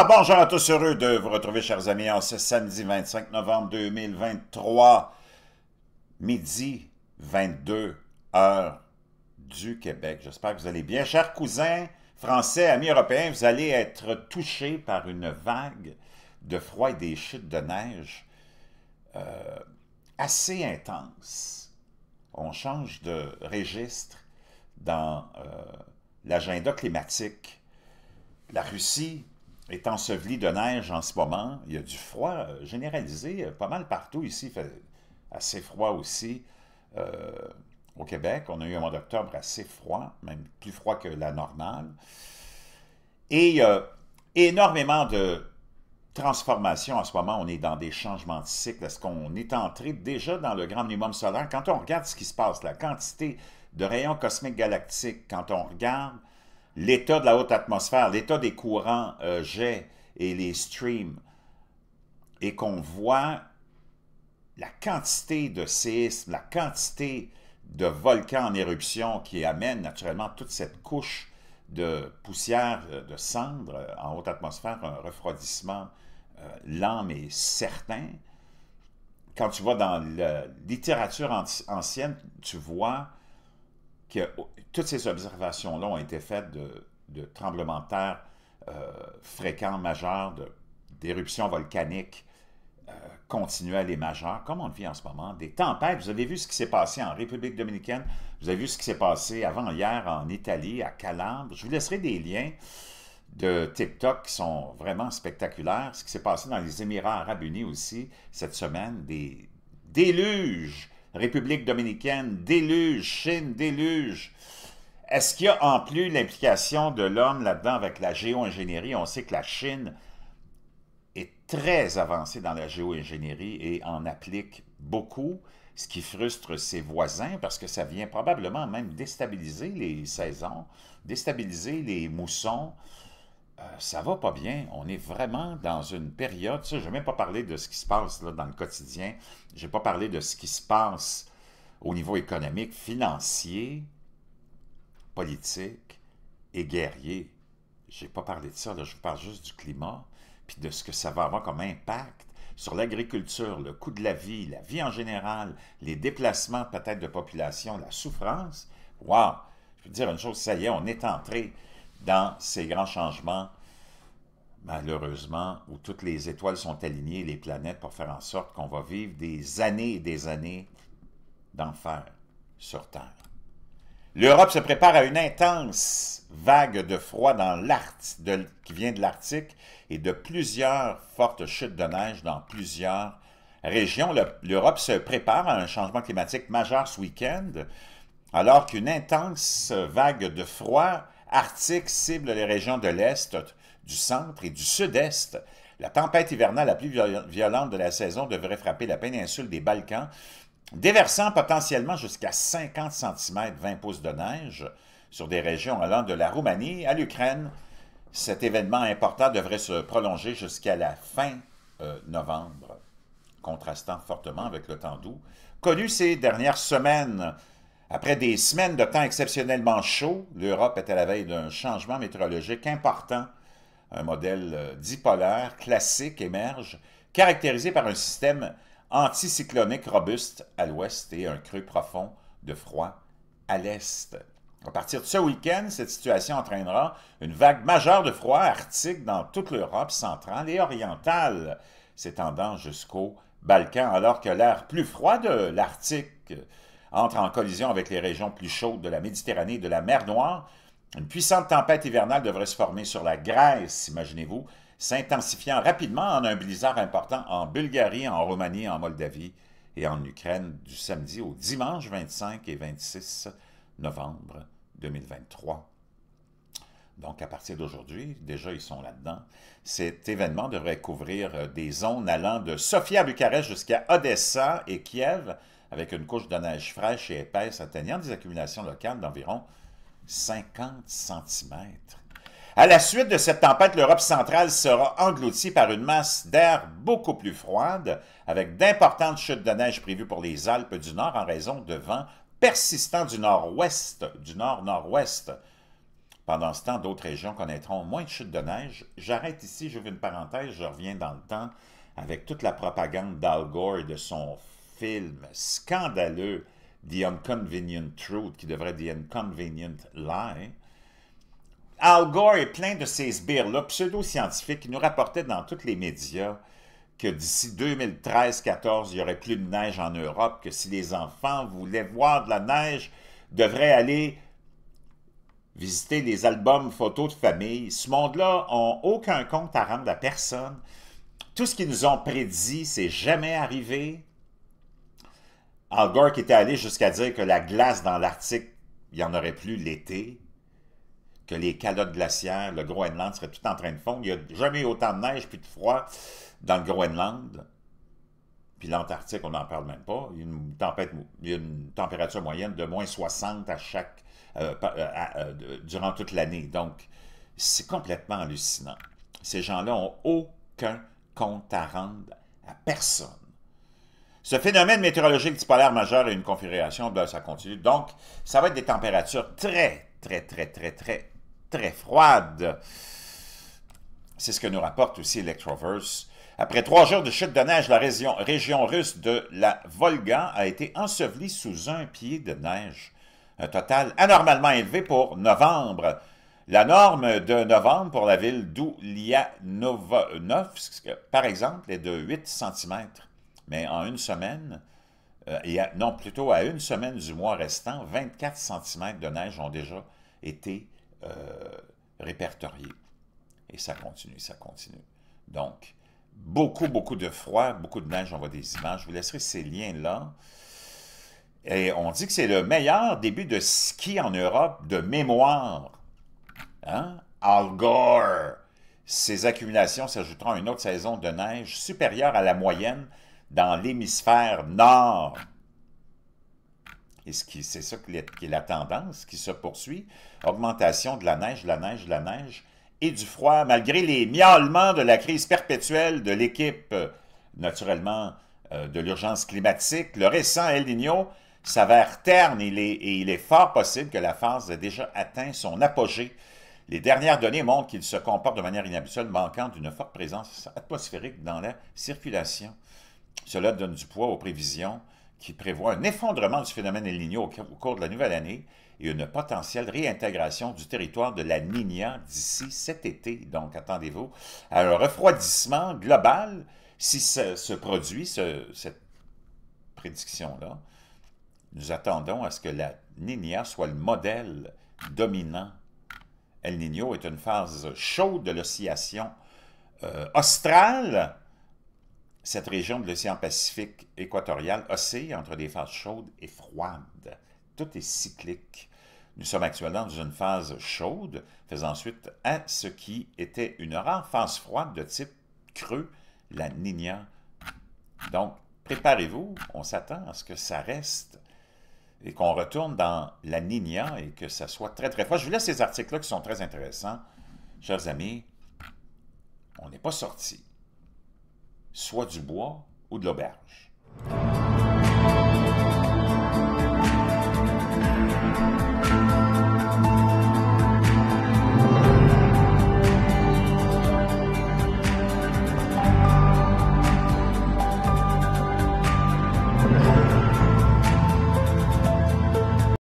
Ah, bonjour à tous, heureux de vous retrouver, chers amis, en ce samedi 25 novembre 2023, midi 22 heures du Québec. J'espère que vous allez bien. Chers cousins français, amis européens, vous allez être touchés par une vague de froid et des chutes de neige euh, assez intense. On change de registre dans euh, l'agenda climatique. La Russie est enseveli de neige en ce moment. Il y a du froid euh, généralisé euh, pas mal partout ici. Il fait assez froid aussi euh, au Québec. On a eu un mois d'octobre assez froid, même plus froid que la normale. Et il y a énormément de transformations en ce moment. On est dans des changements de cycle. Est-ce qu'on est entré déjà dans le grand minimum solaire? Quand on regarde ce qui se passe, la quantité de rayons cosmiques galactiques, quand on regarde l'état de la haute atmosphère, l'état des courants euh, jets et les streams, et qu'on voit la quantité de séismes, la quantité de volcans en éruption qui amène naturellement toute cette couche de poussière, euh, de cendres euh, en haute atmosphère, un refroidissement lent mais certain. Quand tu vas dans la littérature ancienne, tu vois que oh, toutes ces observations-là ont été faites de, tremblements de terre euh, fréquents, majeurs, d'éruptions volcaniques euh, continuelles et majeures, comme on le vit en ce moment, des tempêtes. Vous avez vu ce qui s'est passé en République dominicaine, vous avez vu ce qui s'est passé avant-hier en Italie, à Calabre. Je vous laisserai des liens de TikTok qui sont vraiment spectaculaires. Ce qui s'est passé dans les Émirats arabes unis aussi cette semaine, des déluges République dominicaine, déluge, Chine, déluge. Est-ce qu'il y a en plus l'implication de l'homme là-dedans avec la géo-ingénierie? On sait que la Chine est très avancée dans la géo-ingénierie et en applique beaucoup, ce qui frustre ses voisins parce que ça vient probablement même déstabiliser les saisons, déstabiliser les moussons, euh, ça va pas bien. On est vraiment dans une période. je n'ai même pas parlé de ce qui se passe là, dans le quotidien. Je n'ai pas parlé de ce qui se passe au niveau économique, financier, politique et guerrier. Je n'ai pas parlé de ça. Je vous parle juste du climat puis de ce que ça va avoir comme impact sur l'agriculture, le coût de la vie, la vie en général, les déplacements peut-être de population, la souffrance. Waouh Je veux dire une chose, ça y est, on est entré dans ces grands changements, malheureusement, où toutes les étoiles sont alignées, les planètes, pour faire en sorte qu'on va vivre des années et des années d'enfer sur Terre. L'Europe se prépare à une intense vague de froid dans qui vient de l'Arctique et de plusieurs fortes chutes de neige dans plusieurs régions. L'Europe se prépare à un changement climatique majeur ce week-end, alors qu'une intense vague de froid Arctique cible les régions de l'Est, du centre et du sud-est. La tempête hivernale la plus violente de la saison devrait frapper la péninsule des Balkans, déversant potentiellement jusqu'à 50 cm 20 pouces de neige sur des régions allant de la Roumanie à l'Ukraine. Cet événement important devrait se prolonger jusqu'à la fin euh, novembre, contrastant fortement avec le temps doux, connu ces dernières semaines. Après des semaines de temps exceptionnellement chaud, l'Europe est à la veille d'un changement météorologique important. Un modèle euh, dipolaire classique émerge, caractérisé par un système anticyclonique robuste à l'ouest et un creux profond de froid à l'est. À partir de ce week-end, cette situation entraînera une vague majeure de froid arctique dans toute l'Europe centrale et orientale, s'étendant jusqu'aux Balkans, alors que l'air plus froid de l'Arctique entre en collision avec les régions plus chaudes de la Méditerranée et de la mer Noire. Une puissante tempête hivernale devrait se former sur la Grèce, imaginez-vous, s'intensifiant rapidement en un blizzard important en Bulgarie, en Roumanie, en Moldavie et en Ukraine du samedi au dimanche 25 et 26 novembre 2023. Donc, à partir d'aujourd'hui, déjà, ils sont là-dedans. Cet événement devrait couvrir euh, des zones allant de Sofia à Bucarest jusqu'à Odessa et Kiev, avec une couche de neige fraîche et épaisse atteignant des accumulations locales d'environ 50 cm. À la suite de cette tempête, l'Europe centrale sera engloutie par une masse d'air beaucoup plus froide, avec d'importantes chutes de neige prévues pour les Alpes du Nord en raison de vents persistants du nord-ouest, du nord-nord-ouest. Pendant ce temps, d'autres régions connaîtront moins de chutes de neige. J'arrête ici, je veux une parenthèse, je reviens dans le temps avec toute la propagande d'Al Gore et de son film scandaleux, The Unconvenient Truth, qui devrait être The Inconvenient Lie, Al Gore est plein de ces sbires-là, pseudo-scientifiques, qui nous rapportaient dans tous les médias que d'ici 2013-14, il n'y aurait plus de neige en Europe, que si les enfants voulaient voir de la neige, devraient aller visiter les albums photos de famille. Ce monde-là n'a aucun compte à rendre à personne. Tout ce qu'ils nous ont prédit, c'est jamais arrivé. Al Gore qui était allé jusqu'à dire que la glace dans l'Arctique, il n'y en aurait plus l'été, que les calottes glaciaires, le Groenland serait tout en train de fondre. Il n'y a jamais eu autant de neige puis de froid dans le Groenland. Puis l'Antarctique, on n'en parle même pas. Il y, a une température moyenne de moins 60 à chaque, euh, euh, euh, durant toute l'année. Donc, c'est complètement hallucinant. Ces gens-là n'ont aucun compte à rendre à personne. Ce phénomène météorologique dipolaire majeur a une configuration, de ben, ça continue. Donc, ça va être des températures très, très, très, très, très, très froides. C'est ce que nous rapporte aussi Electroverse. Après trois jours de chute de neige, la région, russe de la Volga a été ensevelie sous un pied de neige. Un total anormalement élevé pour novembre. La norme de novembre pour la ville d'Oulianovsk, par exemple, est de 8 cm mais en une semaine, euh, et non, plutôt à une semaine du mois restant, 24 cm de neige ont déjà été euh, répertoriés. Et ça continue, ça continue. Donc, beaucoup, beaucoup de froid, beaucoup de neige, on voit des images. Je vous laisserai ces liens-là. Et on dit que c'est le meilleur début de ski en Europe de mémoire. Hein? Al Gore. Ces accumulations s'ajouteront à une autre saison de neige supérieure à la moyenne dans l'hémisphère nord. Et c'est ça qui est, la tendance qui se poursuit. Augmentation de la neige, de la neige, de la neige et du froid, malgré les miaulements de la crise perpétuelle de l'équipe, euh, naturellement, euh, de l'urgence climatique. Le récent El Niño s'avère terne et il est fort possible que la phase ait déjà atteint son apogée. Les dernières données montrent qu'il se comporte de manière inhabituelle, manquant d'une forte présence atmosphérique dans la circulation. Cela donne du poids aux prévisions qui prévoient un effondrement du phénomène El Niño au cours de la nouvelle année et une potentielle réintégration du territoire de la Niña d'ici cet été. Donc, attendez-vous à un refroidissement global si ce, produit, cette prédiction-là. Nous attendons à ce que la Niña soit le modèle dominant. El Niño est une phase chaude de l'oscillation euh, australe cette région de l'océan Pacifique équatorial oscille entre des phases chaudes et froides. Tout est cyclique. Nous sommes actuellement dans une phase chaude, faisant suite à ce qui était une rare phase froide de type creux, la Niña. Donc, préparez-vous, on s'attend à ce que ça reste et qu'on retourne dans la Niña et que ça soit très, très froid. Je vous laisse ces articles-là qui sont très intéressants. Chers amis, on n'est pas sortis soit du bois ou de l'auberge.